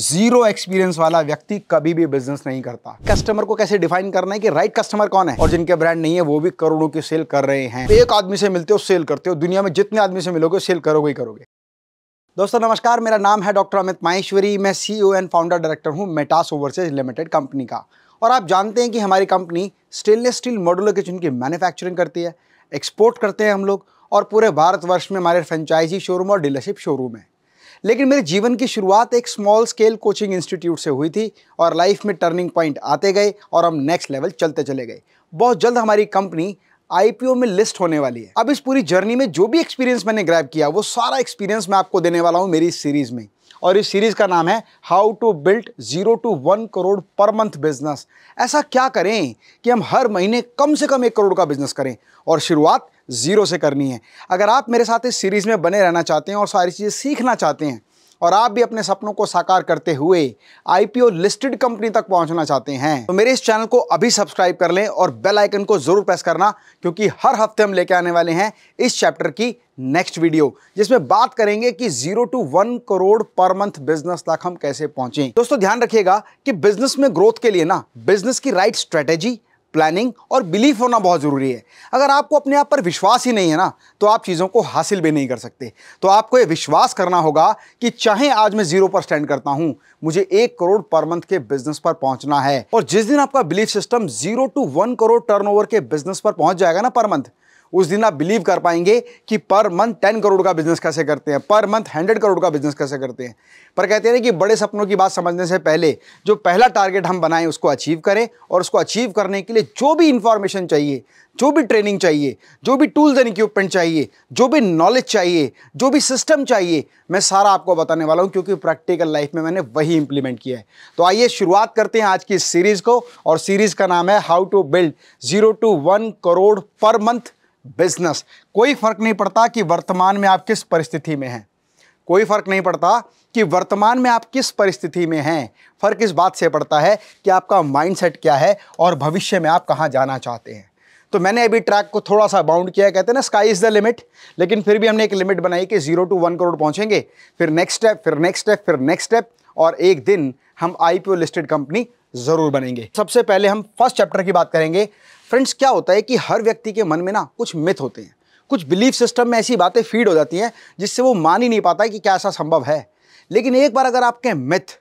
zero experience वाला व्यक्ति कभी भी बिजनेस नहीं करता कस्टमर को कैसे डिफाइन करना है कि राइट कस्टमर कौन है और जिनके ब्रांड नहीं है वो भी करोड़ों की सेल कर रहे हैं एक आदमी से मिलते हो सेल करते हो दुनिया में जितने आदमी से मिलोगे सेल करोगे ही करोगे दोस्तों नमस्कार मेरा नाम है डॉक्टर अमित माहेश्वरी मैं सी एंड फाउंडर डायरेक्टर हूँ मेटास ओवरसेज लिमिटेड कंपनी का और आप जानते हैं कि हमारी कंपनी स्टेनलेस स्टील मॉडुलर किचन की मैन्युफैक्चरिंग करती है एक्सपोर्ट करते हैं हम लोग और पूरे भारतवर्ष में हमारे फ्रेंचाइजी शोरूम और डीलरशिप शोरूम है लेकिन मेरे जीवन की शुरुआत एक स्मॉल स्केल कोचिंग इंस्टीट्यूट से हुई थी और लाइफ में टर्निंग पॉइंट आते गए और हम नेक्स्ट लेवल चलते चले गए बहुत जल्द हमारी कंपनी आईपीओ में लिस्ट होने वाली है अब इस पूरी जर्नी में जो भी एक्सपीरियंस मैंने ग्रैब किया वो सारा एक्सपीरियंस मैं आपको देने वाला हूँ मेरी सीरीज में और इस सीरीज़ का नाम है how to build zero to one crore per month business ऐसा क्या करें कि हम हर महीने कम से कम एक करोड़ का बिजनेस करें और शुरुआत ज़ीरो से करनी है अगर आप मेरे साथ इस सीरीज़ में बने रहना चाहते हैं और सारी चीज़ें सीखना चाहते हैं और आप भी अपने सपनों को साकार करते हुए आईपीओ लिस्टेड कंपनी तक पहुंचना चाहते हैं तो मेरे इस चैनल को अभी सब्सक्राइब कर लें और बेल आइकन को ज़रूर प्रेस करना क्योंकि हर हफ्ते हम लेके आने वाले हैं इस चैप्टर की नेक्स्ट वीडियो जिसमें बात करेंगे कि zero to one crore per month business तक हम कैसे पहुंचे दोस्तों ध्यान रखिएगा कि बिजनेस में ग्रोथ के लिए ना बिजनेस की राइट स्ट्रेटेजी प्लानिंग और बिलीफ होना बहुत ज़रूरी है अगर आपको अपने आप पर विश्वास ही नहीं है ना तो आप चीज़ों को हासिल भी नहीं कर सकते तो आपको ये विश्वास करना होगा कि चाहे आज मैं ज़ीरो पर स्टैंड करता हूँ मुझे एक करोड़ पर मंथ के बिजनेस पर पहुंचना है और जिस दिन आपका belief system zero to one crore turnover के बिजनेस पर पहुंच जाएगा ना पर मंथ उस दिन आप बिलीव कर पाएंगे कि पर मंथ टेन करोड़ का बिजनेस कैसे करते हैं पर मंथ हंड्रेड करोड़ का बिजनेस कैसे करते हैं पर कहते हैं कि बड़े सपनों की बात समझने से पहले जो पहला टारगेट हम बनाएं उसको अचीव करें और उसको अचीव करने के लिए जो भी इंफॉर्मेशन चाहिए जो भी ट्रेनिंग चाहिए जो भी टूल्स एंड इक्विपमेंट चाहिए जो भी नॉलेज चाहिए जो भी सिस्टम चाहिए मैं सारा आपको बताने वाला हूँ क्योंकि प्रैक्टिकल लाइफ में मैंने वही इंप्लीमेंट किया है तो आइए शुरुआत करते हैं आज की इस सीरीज़ को और सीरीज़ का नाम है how to build zero to one crore per month business कोई फर्क नहीं पड़ता कि वर्तमान में आप किस परिस्थिति में हैं कोई फर्क नहीं पड़ता कि वर्तमान में आप किस परिस्थिति में हैं फर्क इस बात से पड़ता है कि आपका माइंडसेट क्या है और भविष्य में आप कहाँ जाना चाहते हैं तो मैंने अभी ट्रैक को थोड़ा सा बाउंड किया कहते हैं ना स्काई इज़ द लिमिट लेकिन फिर भी हमने एक लिमिट बनाई कि जीरो टू वन करोड़ पहुंचेंगे फिर नेक्स्ट स्टेप फिर नेक्स्ट स्टेप फिर नेक्स्ट स्टेप और एक दिन हम आईपीओ लिस्टेड कंपनी ज़रूर बनेंगे सबसे पहले हम फर्स्ट चैप्टर की बात करेंगे फ्रेंड्स क्या होता है कि हर व्यक्ति के मन में ना कुछ मिथ होते हैं कुछ बिलीफ सिस्टम में ऐसी बातें फीड हो जाती हैं जिससे वो मान ही नहीं पाता है कि क्या ऐसा संभव है लेकिन एक बार अगर आपके मिथ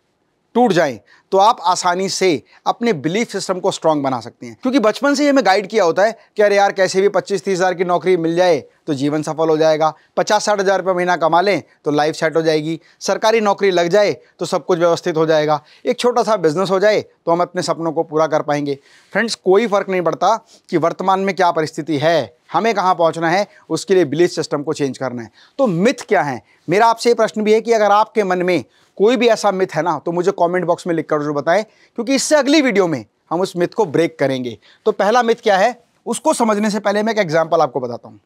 टूट जाएं तो आप आसानी से अपने बिलीफ सिस्टम को स्ट्रांग बना सकते हैं क्योंकि बचपन से ही हमें गाइड किया होता है कि अरे यार कैसे भी पच्चीस तीस हज़ार की नौकरी मिल जाए तो जीवन सफल हो जाएगा पचास साठ हज़ार रुपये महीना कमा लें तो लाइफ सेट हो जाएगी सरकारी नौकरी लग जाए तो सब कुछ व्यवस्थित हो जाएगा एक छोटा सा बिजनेस हो जाए तो हम अपने सपनों को पूरा कर पाएंगे फ्रेंड्स कोई फ़र्क नहीं पड़ता कि वर्तमान में क्या परिस्थिति है हमें कहाँ पहुँचना है उसके लिए बिलीफ सिस्टम को चेंज करना है तो मिथ क्या है मेरा आपसे ये प्रश्न भी है कि अगर आपके मन में कोई भी ऐसा मिथ है ना तो मुझे कमेंट बॉक्स में लिखकर जरूर बताएं क्योंकि इससे अगली वीडियो में हम उस मिथ को ब्रेक करेंगे तो पहला मिथ क्या है उसको समझने से पहले मैं एक एग्जाम्पल आपको बताता हूँ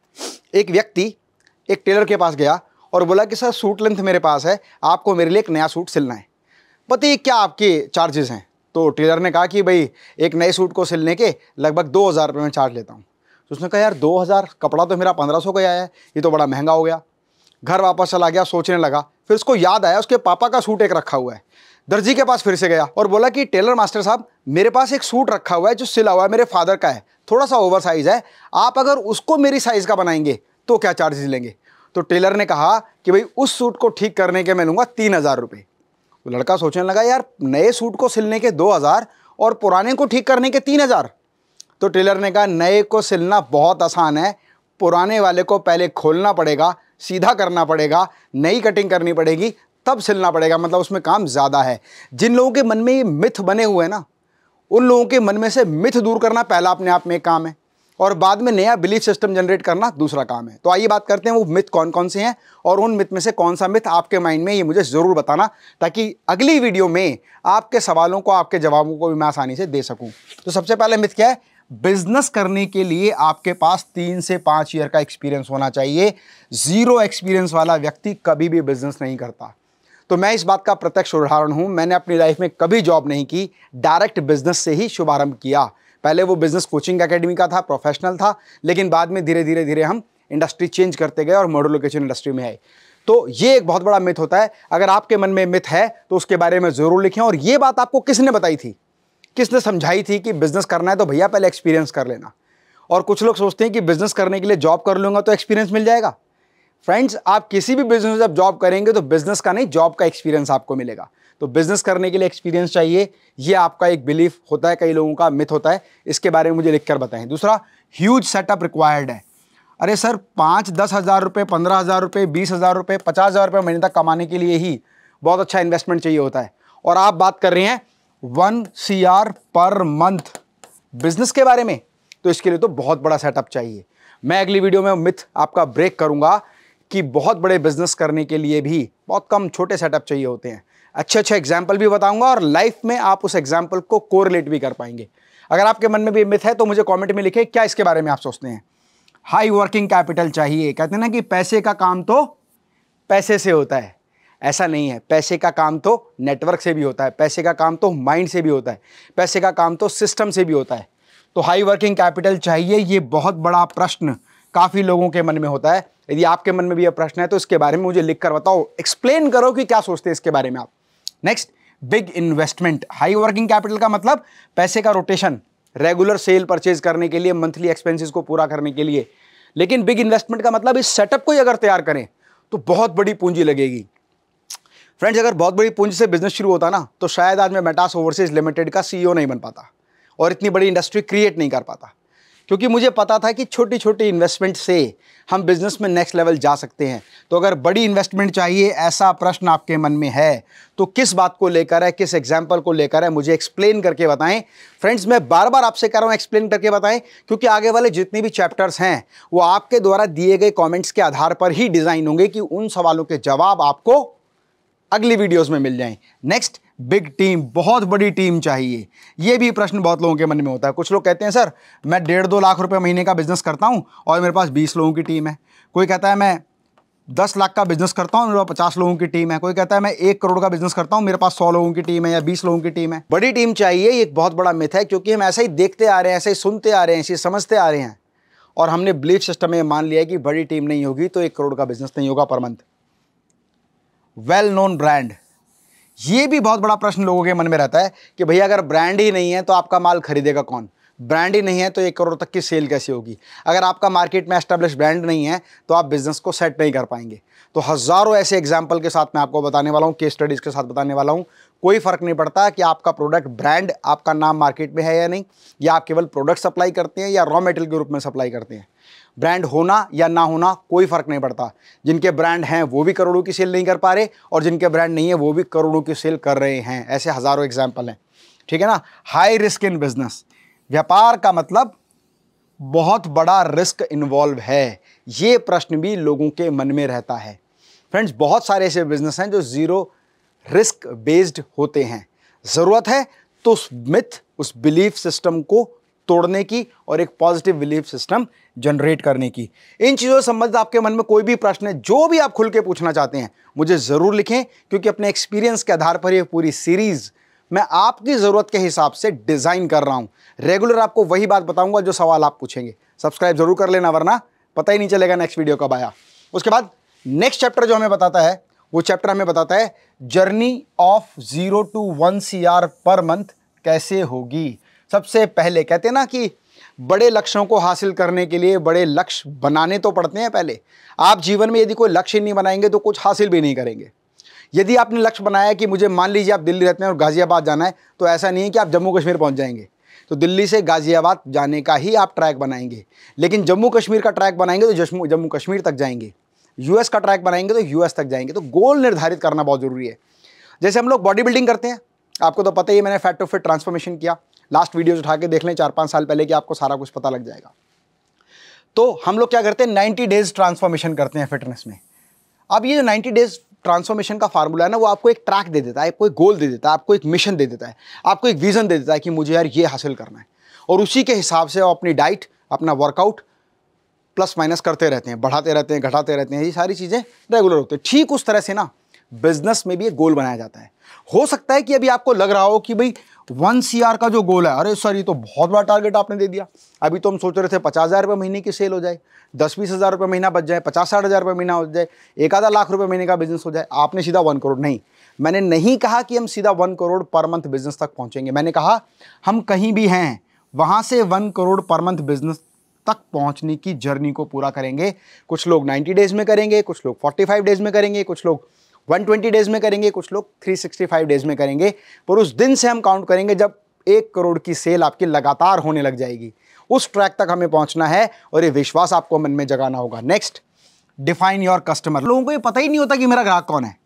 एक व्यक्ति एक टेलर के पास गया और बोला कि सर सूट लेंथ मेरे पास है आपको मेरे लिए एक नया सूट सिलना है पति क्या आपके चार्जेस हैं तो टेलर ने कहा कि भाई एक नए सूट को सिलने के लगभग दो हज़ार रुपये में चार्ज लेता हूँ तो उसने कहा यार दो हज़ार कपड़ा तो मेरा पंद्रह सौ का आया है ये तो बड़ा महंगा हो गया घर वापस चला गया सोचने लगा फिर उसको याद आया उसके पापा का सूट एक रखा हुआ है दर्जी के पास फिर से गया और बोला कि टेलर मास्टर साहब मेरे पास एक सूट रखा हुआ है जो सिला हुआ है मेरे फादर का है थोड़ा सा ओवर साइज़ है आप अगर उसको मेरी साइज़ का बनाएंगे तो क्या चार्जेस लेंगे तो टेलर ने कहा कि भाई उस सूट को ठीक करने के मैं लूँगा तीन हज़ार रुपये तो लड़का सोचने लगा यार नए सूट को सिलने के दो हज़ार और पुराने को ठीक करने के तीन हज़ार तो टेलर ने कहा नए को सिलना बहुत आसान है पुराने वाले को पहले खोलना पड़ेगा सीधा करना पड़ेगा नई कटिंग करनी पड़ेगी तब सिलना पड़ेगा मतलब उसमें काम ज़्यादा है जिन लोगों के मन में ये मिथ बने हुए हैं ना उन लोगों के मन में से मिथ दूर करना पहला अपने आप में एक काम है और बाद में नया बिलीफ सिस्टम जनरेट करना दूसरा काम है तो आइए बात करते हैं वो मिथ कौन कौन से हैं और उन मिथ में से कौन सा मिथ आपके माइंड में ये मुझे ज़रूर बताना ताकि अगली वीडियो में आपके सवालों को आपके जवाबों को भी मैं आसानी से दे सकूं तो सबसे पहले मिथ क्या है बिजनेस करने के लिए आपके पास तीन से पाँच ईयर का एक्सपीरियंस होना चाहिए ज़ीरो एक्सपीरियंस वाला व्यक्ति कभी भी बिजनेस नहीं करता तो मैं इस बात का प्रत्यक्ष उदाहरण हूँ मैंने अपनी लाइफ में कभी जॉब नहीं की डायरेक्ट बिजनेस से ही शुभारंभ किया पहले वो बिजनेस कोचिंग अकेडमी का था प्रोफेशनल था लेकिन बाद में धीरे धीरे धीरे हम इंडस्ट्री चेंज करते गए और मॉडल लोकेशन इंडस्ट्री में आए तो ये एक बहुत बड़ा मिथ होता है अगर आपके मन में मिथ है तो उसके बारे में ज़रूर लिखें और ये बात आपको किसने बताई थी किसने समझाई थी कि बिज़नेस करना है तो भैया पहले एक्सपीरियंस कर लेना और कुछ लोग सोचते हैं कि बिज़नेस करने के लिए जॉब कर लूँगा तो एक्सपीरियंस मिल जाएगा फ्रेंड्स आप किसी भी बिज़नेस में जब जॉब करेंगे तो बिज़नेस का नहीं जॉब का एक्सपीरियंस आपको मिलेगा तो बिज़नेस करने के लिए एक्सपीरियंस चाहिए ये आपका एक बिलीफ होता है कई लोगों का मिथ होता है इसके बारे में मुझे लिख कर बताएं दूसरा ह्यूज सेटअप रिक्वायर्ड है अरे सर पाँच दस हज़ार रुपये पंद्रह हज़ार रुपये बीस हज़ार रुपये पचास हज़ार रुपये महीने तक कमाने के लिए ही बहुत अच्छा इन्वेस्टमेंट चाहिए होता है और आप बात कर रहे हैं one C R per month business के बारे में तो इसके लिए तो बहुत बड़ा सेटअप चाहिए मैं अगली वीडियो में मिथ आपका ब्रेक करूंगा कि बहुत बड़े बिजनेस करने के लिए भी बहुत कम छोटे सेटअप चाहिए होते हैं अच्छे अच्छे एग्जाम्पल भी बताऊंगा और लाइफ में आप उस एग्जाम्पल को कोरिलेट भी कर पाएंगे अगर आपके मन में भी मिथ है तो मुझे कमेंट में लिखे क्या इसके बारे में आप सोचते हैं हाई वर्किंग कैपिटल चाहिए कहते हैं ना कि पैसे का काम तो पैसे से होता है ऐसा नहीं है पैसे का काम तो नेटवर्क से भी होता है पैसे का काम तो माइंड से भी होता है पैसे का काम तो सिस्टम से भी होता है तो हाई वर्किंग कैपिटल चाहिए ये बहुत बड़ा प्रश्न काफ़ी लोगों के मन में होता है यदि आपके मन में भी यह प्रश्न है तो इसके बारे में मुझे लिख कर बताओ एक्सप्लेन करो कि क्या सोचते हैं इसके बारे में आप next big investment high working capital का मतलब पैसे का रोटेशन रेगुलर सेल परचेज करने के लिए मंथली एक्सपेंसिस को पूरा करने के लिए लेकिन बिग इन्वेस्टमेंट का मतलब इस सेटअप को ही अगर तैयार करें तो बहुत बड़ी पूंजी लगेगी फ्रेंड्स अगर बहुत बड़ी पूंजी से बिजनेस शुरू होता ना तो शायद आज मैं मेटास ओवरसीज लिमिटेड का सीईओ नहीं बन पाता और इतनी बड़ी इंडस्ट्री क्रिएट नहीं कर पाता क्योंकि मुझे पता था कि छोटी छोटी इन्वेस्टमेंट से हम बिज़नेस में नेक्स्ट लेवल जा सकते हैं तो अगर बड़ी इन्वेस्टमेंट चाहिए ऐसा प्रश्न आपके मन में है तो किस बात को लेकर है किस एग्जाम्पल को लेकर है मुझे एक्सप्लेन करके बताएं फ्रेंड्स मैं बार बार आपसे कह रहा हूँ एक्सप्लेन करके बताएं क्योंकि आगे वाले जितने भी चैप्टर्स हैं वो आपके द्वारा दिए गए कॉमेंट्स के आधार पर ही डिज़ाइन होंगे कि उन सवालों के जवाब आपको अगली वीडियोस में मिल जाएं नेक्स्ट बिग टीम बहुत बड़ी टीम चाहिए ये भी प्रश्न बहुत लोगों के मन में होता है कुछ लोग कहते हैं सर मैं डेढ़ दो लाख रुपये महीने का बिज़नेस करता हूँ और मेरे पास बीस लोगों की टीम है कोई कहता है मैं दस लाख का बिज़नेस करता हूँ मेरे पास पचास लोगों की टीम है कोई कहता है मैं एक करोड़ का बिज़नेस करता हूँ मेरे पास सौ लोगों की टीम है या बीस लोगों की टीम है बड़ी टीम चाहिए ये एक बहुत बड़ा मिथ है क्योंकि हम ऐसा ही देखते आ रहे हैं ऐसे ही सुनते आ रहे हैं ऐसे ही समझते आ रहे हैं और हमने बिलीफ सिस्टम में मान लिया है कि बड़ी टीम नहीं होगी तो एक करोड़ का बिज़नेस नहीं होगा per month well known brand ये भी बहुत बड़ा प्रश्न लोगों के मन में रहता है कि भैया अगर ब्रांड ही नहीं है तो आपका माल खरीदेगा कौन ब्रांड ही नहीं है तो एक करोड़ तक की सेल कैसे होगी अगर आपका मार्केट में एस्टेब्लिश ब्रांड नहीं है तो आप बिज़नेस को सेट नहीं कर पाएंगे तो हज़ारों ऐसे एग्जाम्पल के साथ मैं आपको बताने वाला हूँ केस स्टडीज़ के साथ बताने वाला हूँ कोई फ़र्क नहीं पड़ता कि आपका प्रोडक्ट ब्रांड आपका नाम मार्केट में है या नहीं या आप केवल प्रोडक्ट सप्लाई करते हैं या रॉ मेटेरियल के रूप में सप्लाई करते हैं ब्रांड होना या ना होना कोई फ़र्क नहीं पड़ता जिनके ब्रांड हैं वो भी करोड़ों की सेल नहीं कर पा रहे और जिनके ब्रांड नहीं है वो भी करोड़ों की सेल कर रहे हैं ऐसे हज़ारों एग्जाम्पल हैं ठीक है ना हाई रिस्क इन बिज़नेस व्यापार का मतलब बहुत बड़ा रिस्क इन्वॉल्व है ये प्रश्न भी लोगों के मन में रहता है फ्रेंड्स बहुत सारे ऐसे बिजनेस हैं जो ज़ीरो रिस्क बेस्ड होते हैं ज़रूरत है तो उस मिथ उस बिलीफ सिस्टम को तोड़ने की और एक पॉजिटिव बिलीफ सिस्टम जनरेट करने की इन चीज़ों से संबंधित आपके मन में कोई भी प्रश्न है जो भी आप खुल के पूछना चाहते हैं मुझे ज़रूर लिखें क्योंकि अपने एक्सपीरियंस के आधार पर यह पूरी सीरीज़ मैं आपकी ज़रूरत के हिसाब से डिज़ाइन कर रहा हूँ रेगुलर आपको वही बात बताऊँगा जो सवाल आप पूछेंगे सब्सक्राइब जरूर कर लेना वरना पता ही नहीं चलेगा नेक्स्ट वीडियो कब आया उसके बाद नेक्स्ट चैप्टर जो हमें बताता है वो चैप्टर हमें बताता है journey of zero to one C R per month कैसे होगी सबसे पहले कहते हैं ना कि बड़े लक्ष्यों को हासिल करने के लिए बड़े लक्ष्य बनाने तो पड़ते हैं पहले आप जीवन में यदि कोई लक्ष्य नहीं बनाएंगे तो कुछ हासिल भी नहीं करेंगे यदि आपने लक्ष्य बनाया कि मुझे मान लीजिए आप दिल्ली रहते हैं और गाज़ियाबाद जाना है तो ऐसा नहीं है कि आप जम्मू कश्मीर पहुंच जाएंगे तो दिल्ली से गाज़ियाबाद जाने का ही आप ट्रैक बनाएंगे लेकिन जम्मू कश्मीर का ट्रैक बनाएंगे तो जम्मू कश्मीर तक जाएंगे यूएस का ट्रैक बनाएंगे तो यूएस तक जाएंगे तो गोल निर्धारित करना बहुत ज़रूरी है जैसे हम लोग बॉडी बिल्डिंग करते हैं आपको तो पता ही मैंने फैट टू फिट ट्रांसफॉर्मेशन किया लास्ट वीडियोज उठा के देख लें चार पाँच साल पहले कि आपको सारा कुछ पता लग जाएगा तो हम लोग क्या करते हैं नाइन्टी डेज ट्रांसफॉर्मेशन करते हैं फिटनेस में अब ये जो नाइन्टी डेज ट्रांसफॉर्मेशन का फार्मूला है ना वो आपको एक ट्रैक दे देता है आपको एक गोल दे देता है आपको एक मिशन दे देता है आपको एक विज़न दे देता है कि मुझे यार ये हासिल करना है और उसी के हिसाब से आप अपनी डाइट अपना वर्कआउट प्लस माइनस करते रहते हैं बढ़ाते रहते हैं घटाते रहते हैं ये सारी चीज़ें रेगुलर होती है ठीक उस तरह से ना बिजनेस में भी एक गोल बनाया जाता है हो सकता है कि अभी आपको लग रहा हो कि भाई वन सी का जो गोल है अरे सर ये तो बहुत बड़ा टारगेट आपने दे दिया अभी तो हम सोच रहे थे पचास हज़ार रुपये महीने की सेल हो जाए दस बीस हज़ार रुपये महीना बच जाए पचास साठ हज़ार रुपये महीना हो जाए एक आधा लाख रुपये महीने का बिजनेस हो जाए आपने सीधा वन करोड़ नहीं मैंने नहीं कहा कि हम सीधा one crore per month business तक पहुँचेंगे मैंने कहा हम कहीं भी हैं वहाँ से one crore per month business तक पहुंचने की जर्नी को पूरा करेंगे कुछ लोग 90 डेज में करेंगे कुछ लोग 45 डेज में करेंगे कुछ लोग 120 डेज में करेंगे कुछ लोग 365 डेज में करेंगे पर उस दिन से हम काउंट करेंगे जब एक करोड़ की सेल आपकी लगातार होने लग जाएगी उस ट्रैक तक हमें पहुंचना है और ये विश्वास आपको मन में जगाना होगा नेक्स्ट डिफाइन योर कस्टमर लोगों को ये पता ही नहीं होता कि मेरा ग्राहक कौन है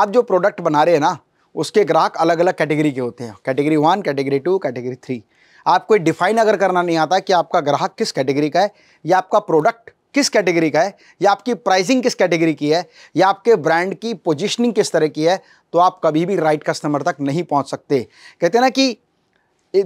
आप जो प्रोडक्ट बना रहे हैं ना उसके ग्राहक अलग अलग कैटेगरी के होते हैं category one category two category three आपको डिफाइन अगर करना नहीं आता कि आपका ग्राहक किस कैटेगरी का है या आपका प्रोडक्ट किस कैटेगरी का है या आपकी प्राइसिंग किस कैटेगरी की है या आपके ब्रांड की पोजीशनिंग किस तरह की है तो आप कभी भी राइट कस्टमर तक नहीं पहुंच सकते कहते हैं ना कि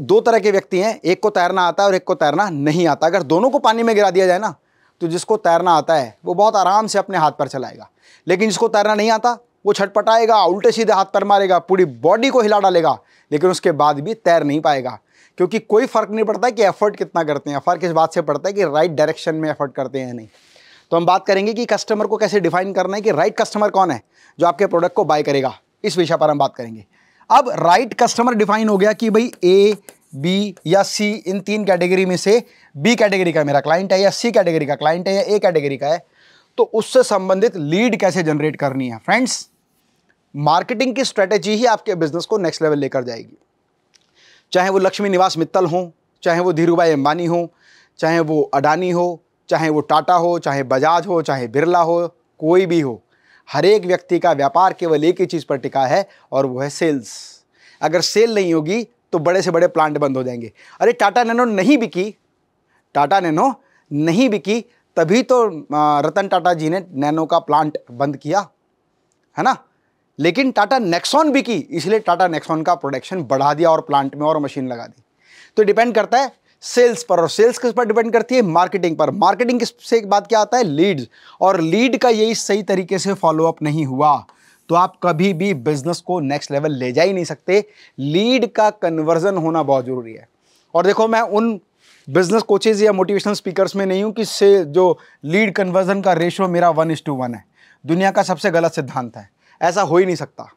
दो तरह के व्यक्ति हैं एक को तैरना आता है और एक को तैरना नहीं आता अगर दोनों को पानी में गिरा दिया जाए ना तो जिसको तैरना आता है वो बहुत आराम से अपने हाथ पर चलाएगा लेकिन जिसको तैरना नहीं आता वो छटपटाएगा उल्टे सीधे हाथ पर मारेगा पूरी बॉडी को हिला डालेगा लेकिन उसके बाद भी तैर नहीं पाएगा क्योंकि कोई फ़र्क नहीं पड़ता कि एफर्ट कितना करते हैं फ़र्क इस बात से पड़ता है कि राइट डायरेक्शन में एफर्ट करते हैं नहीं तो हम बात करेंगे कि कस्टमर को कैसे डिफाइन करना है कि राइट कस्टमर कौन है जो आपके प्रोडक्ट को बाय करेगा इस विषय पर हम बात करेंगे अब राइट कस्टमर डिफाइन हो गया कि भाई ए बी या सी इन तीन कैटेगरी में से बी कैटेगरी का मेरा क्लाइंट है या सी कैटेगरी का क्लाइंट है या ए कैटेगरी का है तो उससे संबंधित लीड कैसे जनरेट करनी है फ्रेंड्स मार्केटिंग की स्ट्रेटेजी ही आपके बिजनेस को नेक्स्ट लेवल लेकर जाएगी चाहे वो लक्ष्मी निवास मित्तल हों चाहे वो धीरूभाई अंबानी हो चाहे वो अडानी हो चाहे वो टाटा हो चाहे बजाज हो चाहे बिरला हो कोई भी हो हर एक व्यक्ति का व्यापार केवल एक ही चीज़ पर टिका है और वो है सेल्स अगर सेल नहीं होगी तो बड़े से बड़े प्लांट बंद हो जाएंगे अरे टाटा नैनो नहीं बिकी टाटा नैनो नहीं बिकी तभी तो रतन टाटा जी ने नैनो का प्लांट बंद किया है ना लेकिन टाटा नेक्सॉन भी की इसलिए टाटा नेक्सॉन का प्रोडक्शन बढ़ा दिया और प्लांट में और मशीन लगा दी तो डिपेंड करता है सेल्स पर और सेल्स किस पर डिपेंड करती है मार्केटिंग पर मार्केटिंग किस से एक बात क्या आता है लीड्स और लीड का यही सही तरीके से फॉलोअप नहीं हुआ तो आप कभी भी बिजनेस को नेक्स्ट लेवल ले जा ही नहीं सकते लीड का कन्वर्जन होना बहुत ज़रूरी है और देखो मैं उन बिजनेस कोचेज या मोटिवेशनल स्पीकर्स में नहीं हूँ कि से जो लीड कन्वर्जन का रेशो मेरा वन इज टू वन है दुनिया का सबसे गलत सिद्धांत है ऐसा हो ही नहीं सकता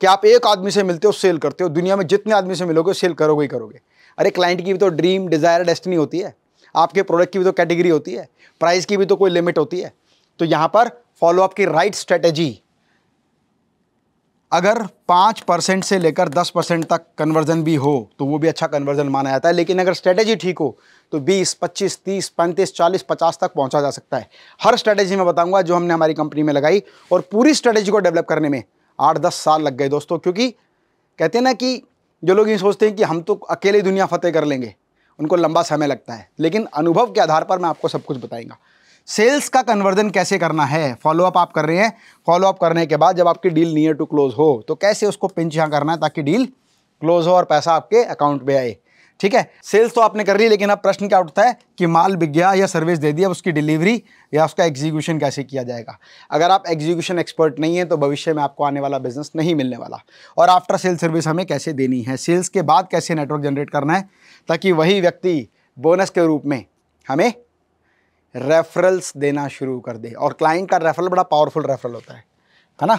कि आप एक आदमी से मिलते हो सेल करते हो दुनिया में जितने आदमी से मिलोगे सेल करोगे ही करोगे अरे क्लाइंट की भी तो ड्रीम डिज़ायर डेस्टिनी होती है आपके प्रोडक्ट की भी तो कैटेगरी होती है प्राइस की भी तो कोई लिमिट होती है तो यहाँ पर फॉलोअप की राइट स्ट्रेटेजी अगर पाँच परसेंट से लेकर दस परसेंट तक कन्वर्जन भी हो तो वो भी अच्छा कन्वर्जन माना जाता है लेकिन अगर स्ट्रेटेजी ठीक हो तो बीस पच्चीस तीस पैंतीस चालीस पचास तक पहुंचा जा सकता है हर स्ट्रेटेजी मैं बताऊंगा जो हमने हमारी कंपनी में लगाई और पूरी स्ट्रेटेजी को डेवलप करने में आठ दस साल लग गए दोस्तों क्योंकि कहते हैं ना कि जो लोग ये सोचते हैं कि हम तो अकेले दुनिया फतेह कर लेंगे उनको लंबा समय लगता है लेकिन अनुभव के आधार पर मैं आपको सब कुछ बताएंगा सेल्स का कन्वर्जन कैसे करना है फॉलोअप आप कर रहे हैं फॉलोअप करने के बाद जब आपकी डील नियर टू क्लोज हो तो कैसे उसको पिंच यहाँ करना है ताकि डील क्लोज हो और पैसा आपके अकाउंट में आए ठीक है सेल्स तो आपने कर ली लेकिन अब प्रश्न क्या उठता है कि माल बिक गया या सर्विस दे दिया उसकी डिलीवरी या उसका एग्जीक्यूशन कैसे किया जाएगा अगर आप एग्जीक्यूशन एक्सपर्ट नहीं है तो भविष्य में आपको आने वाला बिजनेस नहीं मिलने वाला और आफ्टर सेल सर्विस हमें कैसे देनी है सेल्स के बाद कैसे नेटवर्क जनरेट करना है ताकि वही व्यक्ति बोनस के रूप में हमें रेफरल्स देना शुरू कर दे और क्लाइंट का रेफरल बड़ा पावरफुल रेफरल होता है है ना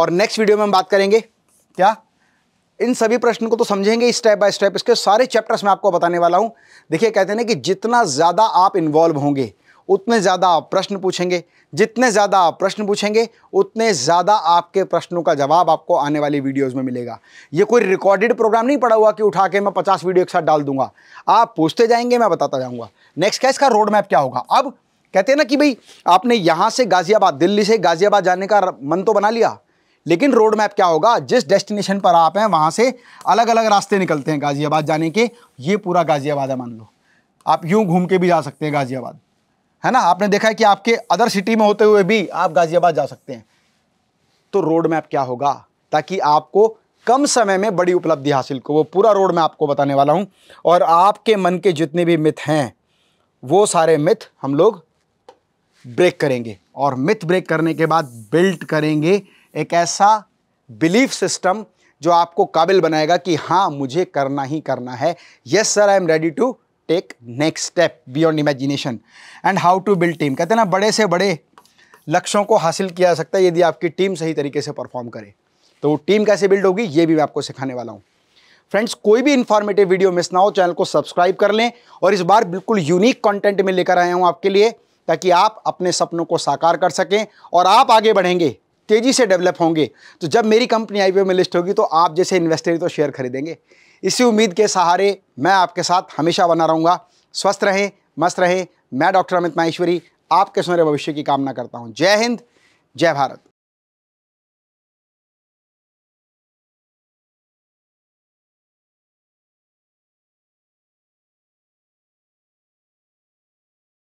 और नेक्स्ट वीडियो में हम बात करेंगे क्या इन सभी प्रश्न को तो समझेंगे स्टेप बाय स्टेप इसके सारे चैप्टर्स में आपको बताने वाला हूं देखिए कहते हैं ना कि जितना ज़्यादा आप इन्वॉल्व होंगे उतने ज़्यादा आप प्रश्न पूछेंगे जितने ज़्यादा आप प्रश्न पूछेंगे उतने ज़्यादा आपके प्रश्नों का जवाब आपको आने वाली वीडियोज़ में मिलेगा ये कोई रिकॉर्डेड प्रोग्राम नहीं पड़ा हुआ कि उठा के मैं पचास वीडियो एक साथ डाल दूंगा आप पूछते जाएंगे मैं बताता जाऊँगा नेक्स्ट क्या इसका रोड मैप क्या होगा अब कहते हैं ना कि भाई आपने यहाँ से गाज़ियाबाद दिल्ली से गाज़ियाबाद जाने का मन तो बना लिया लेकिन रोड मैप क्या होगा जिस डेस्टिनेशन पर आप हैं वहाँ से अलग अलग रास्ते निकलते हैं गाज़ियाबाद जाने के ये पूरा गाज़ियाबाद है मान लो आप यूँ घूम के भी जा सकते हैं गाज़ियाबाद है ना आपने देखा है कि आपके अदर सिटी में होते हुए भी आप गाजियाबाद जा सकते हैं तो रोड मैप क्या होगा ताकि आपको कम समय में बड़ी उपलब्धि हासिल को वो पूरा रोड मैं आपको बताने वाला हूँ और आपके मन के जितने भी मिथ हैं वो सारे मिथ हम लोग ब्रेक करेंगे और मिथ ब्रेक करने के बाद बिल्ट करेंगे एक ऐसा बिलीफ सिस्टम जो आपको काबिल बनाएगा कि हाँ मुझे करना ही करना है yes sir I am ready to take next step beyond imagination and how to build team कहते हैं ना बड़े से बड़े लक्ष्यों को हासिल किया जा सकता है यदि आपकी टीम सही तरीके से परफॉर्म करे तो टीम कैसे बिल्ड होगी ये भी मैं आपको सिखाने वाला हूँ फ्रेंड्स कोई भी इन्फॉर्मेटिव वीडियो मिस ना हो चैनल को सब्सक्राइब कर लें और इस बार बिल्कुल यूनिक कंटेंट में लेकर आया हूँ आपके लिए ताकि आप अपने सपनों को साकार कर सकें और आप आगे बढ़ेंगे तेज़ी से डेवलप होंगे तो जब मेरी कंपनी आई में लिस्ट होगी तो आप जैसे इन्वेस्टर तो शेयर खरीदेंगे इसी उम्मीद के सहारे मैं आपके साथ हमेशा बना रहूँगा स्वस्थ रहें मस्त रहें मैं डॉक्टर अमित माहेश्वरी आपके सुनहरे भविष्य की कामना करता हूँ जय हिंद जय भारत